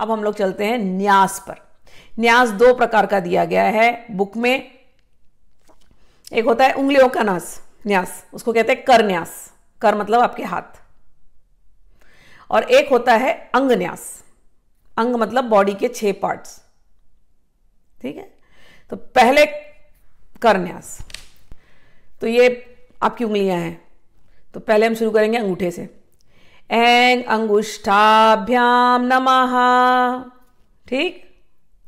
अब हम लोग चलते हैं न्यास पर न्यास दो प्रकार का दिया गया है बुक में एक होता है उंगलियों का नास न्यास उसको कहते हैं कर न्यास कर मतलब आपके हाथ और एक होता है अंग न्यास अंग मतलब बॉडी के छह पार्ट्स ठीक है तो पहले कर न्यास तो ये आपकी उंगलियां हैं तो पहले हम शुरू करेंगे अंगूठे से एंग अंगुष्ठाभ्याम नमः ठीक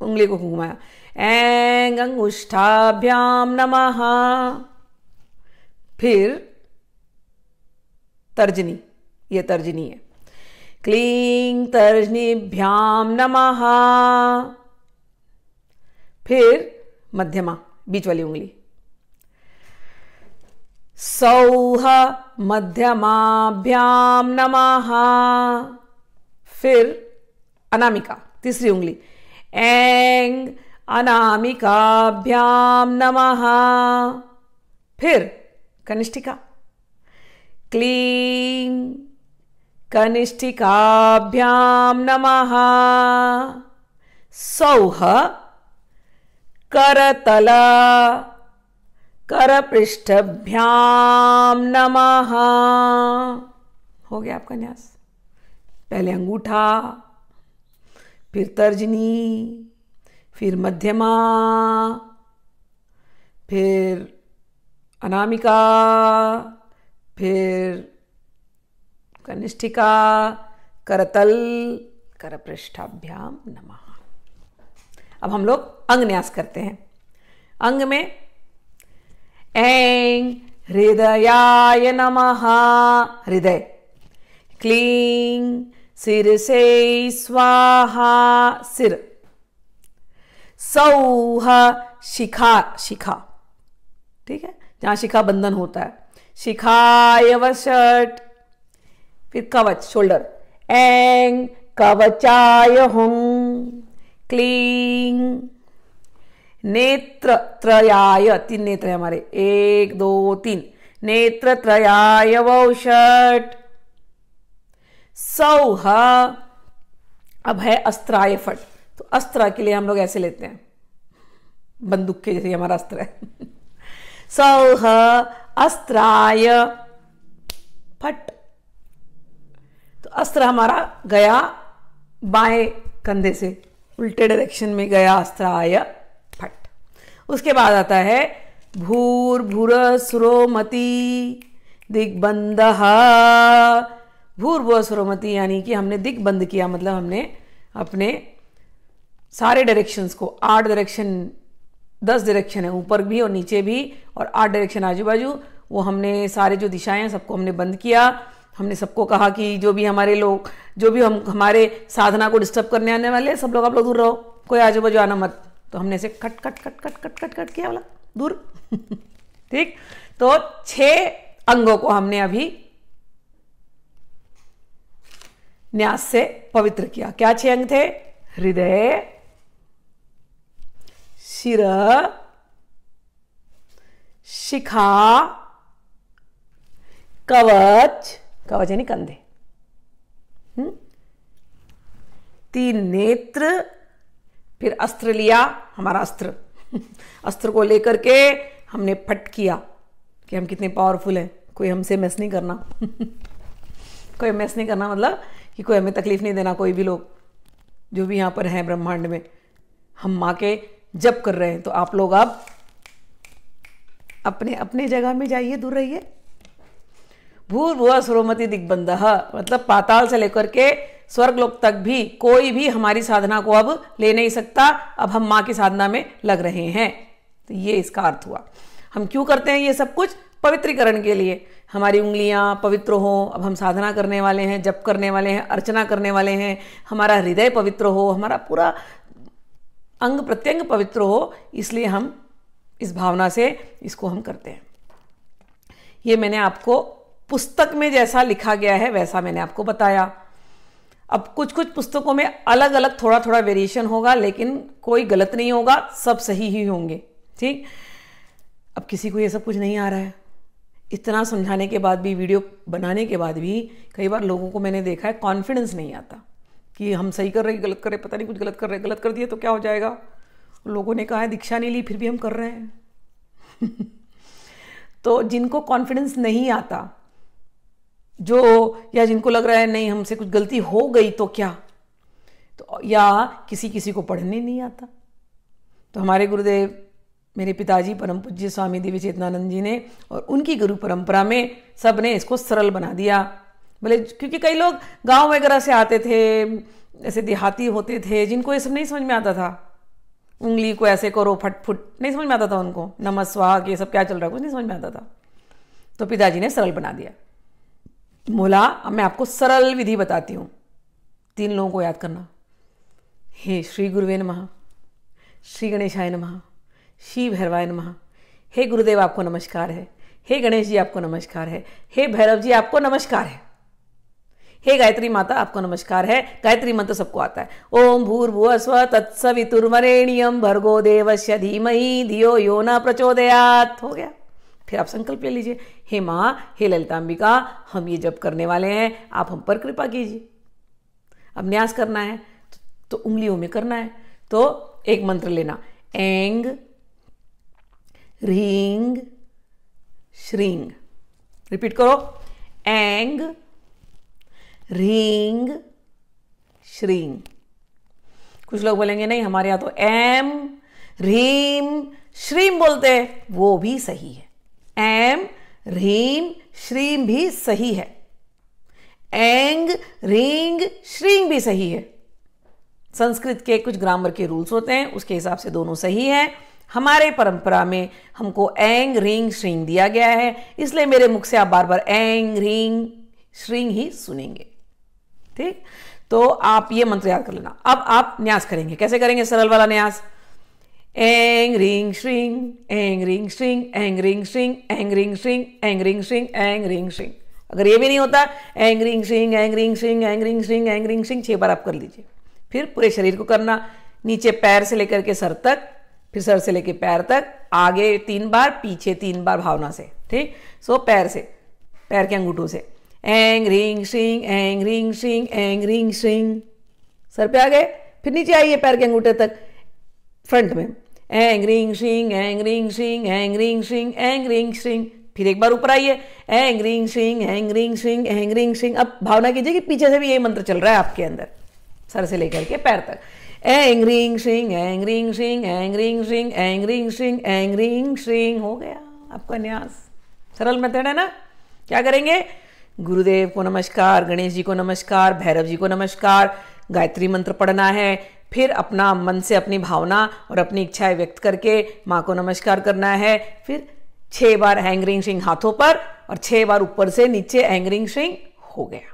उंगली को घुमाया एंग अंगुष्ठाभ्याम नमः फिर तर्जनी ये तर्जनी है क्लीं तर्जनीभ्याम नमः फिर मध्यमा बीच वाली उंगली सौह मध्यमाभ्याम नमः फिर अनामिका तीसरी उंगली एंग अनामिकाभ्याम नमः फिर कनिष्ठिका क्लीं कनिष्ठिकाभ्याम नमः सौह करतला करपृष्ठभ्याम नमः हो गया आपका न्यास पहले अंगूठा फिर तर्जनी फिर मध्यमा फिर अनामिका फिर कनिष्ठिका करतल करपृष्ठाभ्याम नमः अब हम लोग अंग न्यास करते हैं अंग में ऐं हृदयाय नमः हृदय क्लीं सिरसे स्वाहा सिर सौह शिखा शिखा ठीक है जहां शिखा बंधन होता है शिखाय व शर्ट फिर कवच शोल्डर एंग कवचाय हूं क्लीं नेत्र त्रयाय तीन नेत्र है हमारे एक दो तीन नेत्र त्रयाय वोषट सौह अब है अस्त्राय फट तो अस्त्र के लिए हम लोग ऐसे लेते हैं बंदूक के जैसे हमारा अस्त्र है सौह अस्त्राय फट तो अस्त्र हमारा गया बाएं कंधे से उल्टे डायरेक्शन में गया आया उसके बाद आता है भूर भूर सुरोमती दिग्बंद भूर भूर सुरोमती यानी कि हमने दिग्बंद किया मतलब हमने अपने सारे डायरेक्शंस को आठ डायरेक्शन दस डायरेक्शन है ऊपर भी और नीचे भी और आठ डायरेक्शन आजू बाजू वो हमने सारे जो दिशाएं हैं सबको हमने बंद किया हमने सबको कहा कि जो भी हमारे लोग जो भी हम हमारे साधना को डिस्टर्ब करने आने वाले सब लोग आप लोग दूर रहो कोई आजू बाजू आना मत तो हमने इसे cut cut cut cut cut cut cut किया बोला दूर ठीक तो छह अंगों को हमने अभी न्यास से पवित्र किया क्या छह अंग थे हृदय शिर शिखा कवच कवच यानी कंधे हम्म? तीन नेत्र फिर अस्त्र लिया हमारा अस्त्र अस्त्र को लेकर के हमने फट किया कि हम कितने पावरफुल हैं कोई हमसे मैस नहीं करना कोई मैस नहीं करना मतलब कि कोई हमें तकलीफ नहीं देना कोई भी लोग जो भी यहाँ पर हैं ब्रह्मांड में हम माँ के जप कर रहे हैं तो आप लोग अब अपने अपने जगह में जाइए दूर रहिए भूर भुआ सुरोमति दिग्बंध मतलब पाताल से लेकर के स्वर्गलोक तक भी कोई भी हमारी साधना को अब ले नहीं सकता अब हम माँ की साधना में लग रहे हैं तो ये इसका अर्थ हुआ हम क्यों करते हैं ये सब कुछ पवित्रीकरण के लिए हमारी उंगलियां पवित्र हो अब हम साधना करने वाले हैं जप करने वाले हैं अर्चना करने वाले हैं हमारा हृदय पवित्र हो हमारा पूरा अंग प्रत्यंग पवित्र हो इसलिए हम इस भावना से इसको हम करते हैं ये मैंने आपको पुस्तक में जैसा लिखा गया है वैसा मैंने आपको बताया अब कुछ कुछ पुस्तकों में अलग अलग थोड़ा थोड़ा वेरिएशन होगा लेकिन कोई गलत नहीं होगा सब सही ही होंगे ठीक अब किसी को ये सब कुछ नहीं आ रहा है इतना समझाने के बाद भी वीडियो बनाने के बाद भी कई बार लोगों को मैंने देखा है कॉन्फिडेंस नहीं आता कि हम सही कर रहे गलत कर रहे पता नहीं कुछ गलत कर रहे गलत कर दिए तो क्या हो जाएगा लोगों ने कहा है दीक्षा नहीं ली फिर भी हम कर रहे हैं तो जिनको कॉन्फिडेंस नहीं आता जो या जिनको लग रहा है नहीं हमसे कुछ गलती हो गई तो क्या तो या किसी किसी को पढ़ने नहीं आता तो हमारे गुरुदेव मेरे पिताजी परम पूज्य स्वामी देवी चेतनानंद जी ने और उनकी गुरु परंपरा में सब ने इसको सरल बना दिया भले क्योंकि कई लोग गांव वगैरह से आते थे ऐसे देहाती होते थे जिनको ये सब नहीं समझ में आता था उंगली को ऐसे करो फट फुट नहीं समझ में आता था उनको नमस्वाग ये सब क्या चल रहा है कुछ नहीं समझ में आता था तो पिताजी ने सरल बना दिया मोला अब मैं आपको सरल विधि बताती हूँ तीन लोगों को याद करना हे श्री गुरुवे नमः श्री गणेशाय नमः श्री भैरवाय नमः हे गुरुदेव आपको नमस्कार है हे गणेश जी आपको नमस्कार है हे भैरव जी आपको नमस्कार है हे गायत्री माता आपको नमस्कार है गायत्री मंत्र सबको आता है ओम भूर्भुव स्व तत्सवितुर्वरेण्यम भर्गो देवस्य धीमही धियो यो न प्रचोदयात हो गया फिर आप संकल्प ले लीजिए हे माँ हे अंबिका हम ये जब करने वाले हैं आप हम पर कृपा कीजिए अब न्यास करना है तो, तो उंगलियों में करना है तो एक मंत्र लेना एंग रींग श्रींग रिपीट करो एंग रिंग श्रींग कुछ लोग बोलेंगे नहीं हमारे यहां तो एम रीम श्रीम बोलते हैं वो भी सही है एम रीम श्रीम भी सही है एंग रिंग श्रींग भी सही है संस्कृत के कुछ ग्रामर के रूल्स होते हैं उसके हिसाब से दोनों सही हैं हमारे परंपरा में हमको एंग रिंग श्रींग दिया गया है इसलिए मेरे मुख से आप बार बार एंग रिंग श्रींग ही सुनेंगे ठीक तो आप ये मंत्र याद कर लेना अब आप न्यास करेंगे कैसे करेंगे सरल वाला न्यास Eng ring swing, eng ring swing, eng ring swing, eng ring swing, eng ring swing, eng ring swing. अगर ये भी नहीं होता एंग रिंग स्विंग एंग रिंग स्विंग एंग रिंग स्विंग एंग रिंग स्विंग छह बार आप कर लीजिए फिर पूरे शरीर को करना नीचे पैर से लेकर के सर तक फिर सर से लेकर पैर तक आगे तीन बार पीछे तीन बार भावना से ठीक सो पैर से पैर के अंगूठों से एंग रिंग स्विंग एंग रिंग स्विंग एंग रिंग स्विंग सर पे आ गए फिर नीचे आइए पैर के अंगूठे तक फ्रंट में एंग रिंग सिंग एंग रिंग सिंग एंग रिंग सिंग एंग रिंग सिंग फिर एक बार ऊपर आइए एंग रिंग सिंग एंग रिंग सिंग एंग रिंग सिंग अब भावना कीजिए कि पीछे से भी यही मंत्र चल रहा है आपके अंदर सर से लेकर के पैर तक एंग रिंग सिंग एंग रिंग सिंग एंग रिंग सिंग एंग रिंग सिंग एंग रिंग सिंग हो गया आपका न्यास सरल मेथड है ना क्या करेंगे गुरुदेव को नमस्कार गणेश जी को नमस्कार भैरव जी को नमस्कार गायत्री मंत्र पढ़ना है फिर अपना मन से अपनी भावना और अपनी इच्छाएं व्यक्त करके माँ को नमस्कार करना है फिर छः बार हैंगरिंग सिंह हाथों पर और छह बार ऊपर से नीचे हैंगरिंग सिंह हो गया